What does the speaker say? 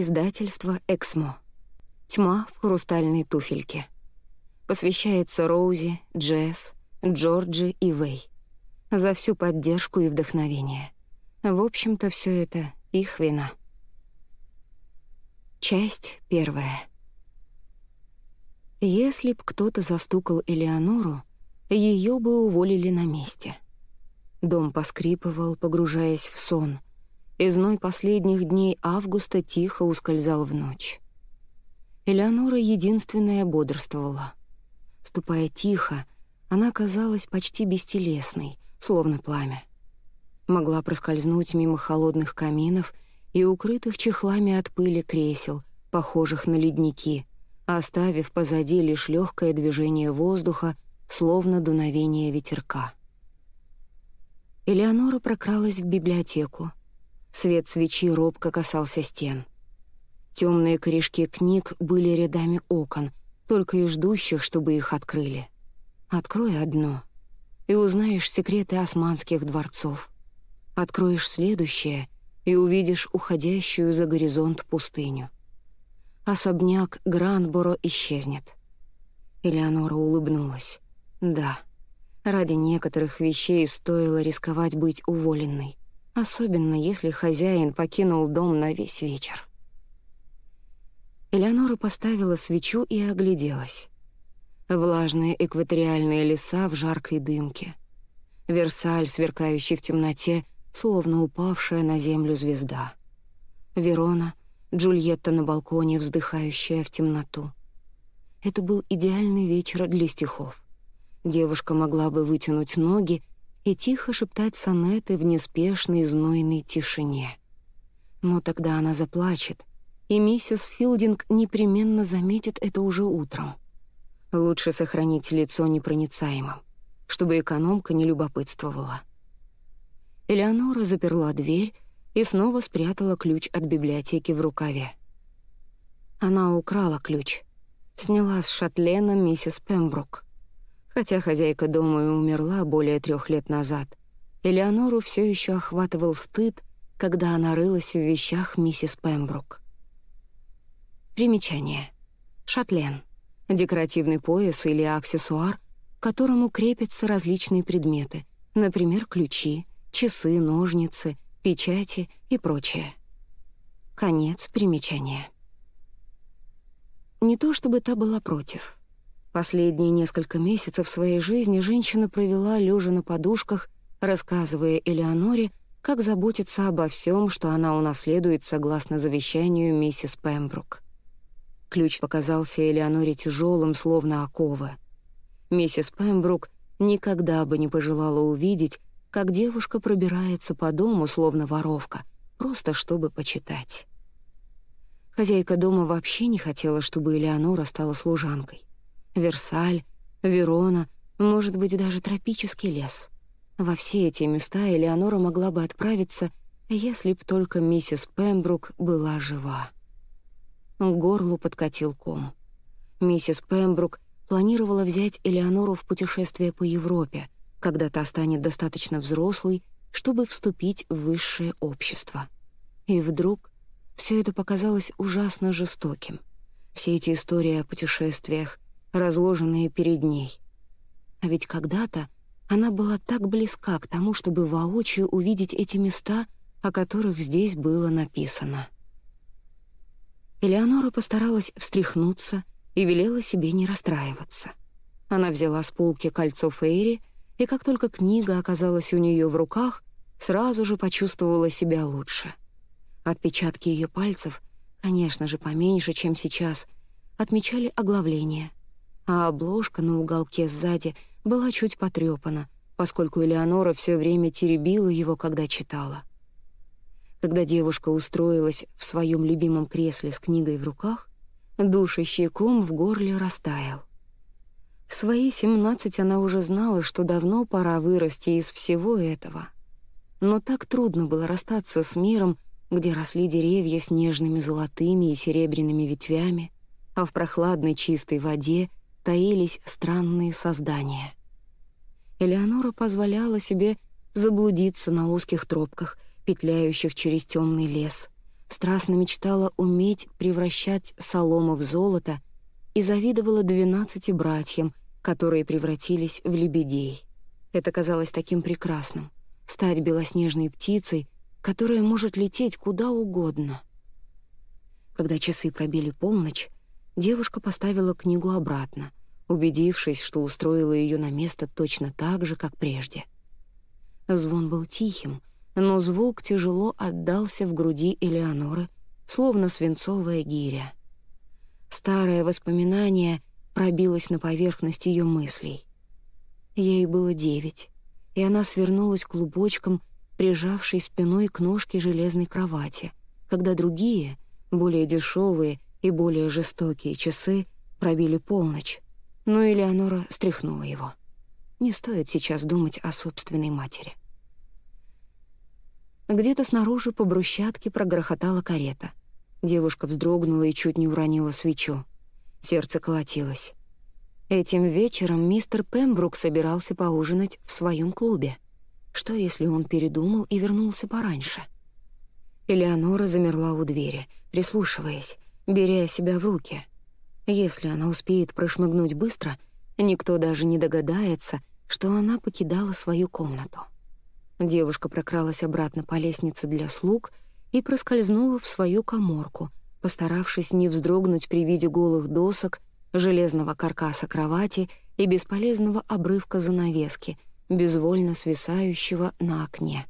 Издательство «Эксмо». «Тьма в хрустальной туфельке». Посвящается Роузи, Джесс, Джорджи и Вэй. За всю поддержку и вдохновение. В общем-то, все это их вина. Часть первая. Если б кто-то застукал Элеонору, ее бы уволили на месте. Дом поскрипывал, погружаясь в сон — и зной последних дней августа тихо ускользал в ночь. Элеонора единственная бодрствовала. Ступая тихо, она казалась почти бестелесной, словно пламя. Могла проскользнуть мимо холодных каминов и укрытых чехлами от пыли кресел, похожих на ледники, оставив позади лишь легкое движение воздуха, словно дуновение ветерка. Элеонора прокралась в библиотеку — Свет свечи робко касался стен. Темные корешки книг были рядами окон, только и ждущих, чтобы их открыли. Открой одно, и узнаешь секреты османских дворцов. Откроешь следующее, и увидишь уходящую за горизонт пустыню. Особняк Гранборо исчезнет. Элеонора улыбнулась. «Да, ради некоторых вещей стоило рисковать быть уволенной» особенно если хозяин покинул дом на весь вечер. Элеонора поставила свечу и огляделась. Влажные экваториальные леса в жаркой дымке. Версаль, сверкающий в темноте, словно упавшая на землю звезда. Верона, Джульетта на балконе, вздыхающая в темноту. Это был идеальный вечер для стихов. Девушка могла бы вытянуть ноги и тихо шептать сонеты в неспешной знойной тишине. Но тогда она заплачет, и миссис Филдинг непременно заметит это уже утром. Лучше сохранить лицо непроницаемым, чтобы экономка не любопытствовала. Элеонора заперла дверь и снова спрятала ключ от библиотеки в рукаве. Она украла ключ, сняла с шатлена миссис Пембрук. Хотя хозяйка дома и умерла более трех лет назад, Элеонору все еще охватывал стыд, когда она рылась в вещах миссис Пембрук. Примечание. Шатлен. Декоративный пояс или аксессуар, к которому крепятся различные предметы, например, ключи, часы, ножницы, печати и прочее. Конец примечания. Не то чтобы та была против — Последние несколько месяцев своей жизни женщина провела лежа на подушках, рассказывая Элеоноре, как заботиться обо всем, что она унаследует согласно завещанию миссис Пембрук. Ключ показался Элеоноре тяжелым, словно оковы. Миссис Пембрук никогда бы не пожелала увидеть, как девушка пробирается по дому, словно воровка, просто чтобы почитать. Хозяйка дома вообще не хотела, чтобы Элеонора стала служанкой. Версаль, Верона, может быть, даже тропический лес. Во все эти места Элеонора могла бы отправиться, если б только миссис Пембрук была жива. горлу подкатил ком. Миссис Пембрук планировала взять Элеонору в путешествие по Европе, когда та станет достаточно взрослой, чтобы вступить в высшее общество. И вдруг все это показалось ужасно жестоким. Все эти истории о путешествиях, разложенные перед ней. А ведь когда-то она была так близка к тому, чтобы воочию увидеть эти места, о которых здесь было написано. Элеонора постаралась встряхнуться и велела себе не расстраиваться. Она взяла с полки кольцо Фейри, и как только книга оказалась у нее в руках, сразу же почувствовала себя лучше. Отпечатки ее пальцев, конечно же, поменьше, чем сейчас, отмечали оглавление, а обложка на уголке сзади была чуть потрепана, поскольку Элеонора все время теребила его, когда читала. Когда девушка устроилась в своем любимом кресле с книгой в руках, душащий ком в горле растаял. В свои 17 она уже знала, что давно пора вырасти из всего этого. Но так трудно было расстаться с миром, где росли деревья с нежными золотыми и серебряными ветвями, а в прохладной чистой воде — таились странные создания. Элеонора позволяла себе заблудиться на узких тропках, петляющих через темный лес. Страстно мечтала уметь превращать солому в золото и завидовала двенадцати братьям, которые превратились в лебедей. Это казалось таким прекрасным — стать белоснежной птицей, которая может лететь куда угодно. Когда часы пробили полночь, Девушка поставила книгу обратно, убедившись, что устроила ее на место точно так же, как прежде. Звон был тихим, но звук тяжело отдался в груди Элеоноры, словно свинцовая гиря. Старое воспоминание пробилось на поверхность ее мыслей. Ей было девять, и она свернулась клубочком, прижавшись спиной к ножке железной кровати, когда другие, более дешевые и более жестокие часы пробили полночь, но Элеонора стряхнула его. Не стоит сейчас думать о собственной матери. Где-то снаружи по брусчатке прогрохотала карета. Девушка вздрогнула и чуть не уронила свечу. Сердце колотилось. Этим вечером мистер Пембрук собирался поужинать в своем клубе. Что, если он передумал и вернулся пораньше? Элеонора замерла у двери, прислушиваясь беря себя в руки. Если она успеет прошмыгнуть быстро, никто даже не догадается, что она покидала свою комнату. Девушка прокралась обратно по лестнице для слуг и проскользнула в свою коморку, постаравшись не вздрогнуть при виде голых досок, железного каркаса кровати и бесполезного обрывка занавески, безвольно свисающего на окне.